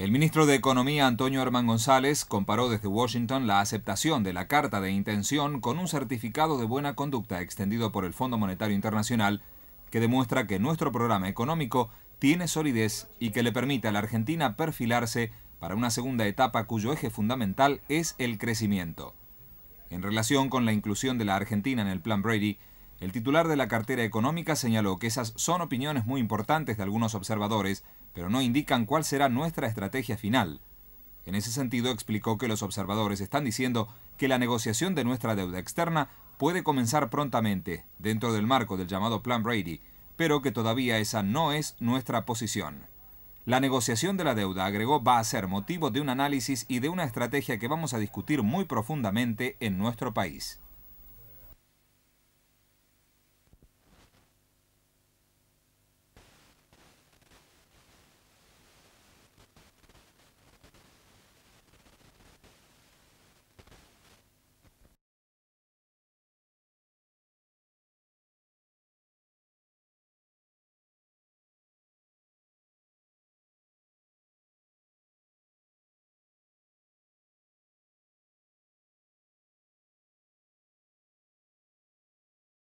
El ministro de Economía Antonio Herman González comparó desde Washington la aceptación de la carta de intención con un certificado de buena conducta extendido por el Fondo Monetario Internacional que demuestra que nuestro programa económico tiene solidez y que le permite a la Argentina perfilarse para una segunda etapa cuyo eje fundamental es el crecimiento. En relación con la inclusión de la Argentina en el Plan Brady, el titular de la cartera económica señaló que esas son opiniones muy importantes de algunos observadores, pero no indican cuál será nuestra estrategia final. En ese sentido, explicó que los observadores están diciendo que la negociación de nuestra deuda externa puede comenzar prontamente, dentro del marco del llamado Plan Brady, pero que todavía esa no es nuestra posición. La negociación de la deuda, agregó, va a ser motivo de un análisis y de una estrategia que vamos a discutir muy profundamente en nuestro país.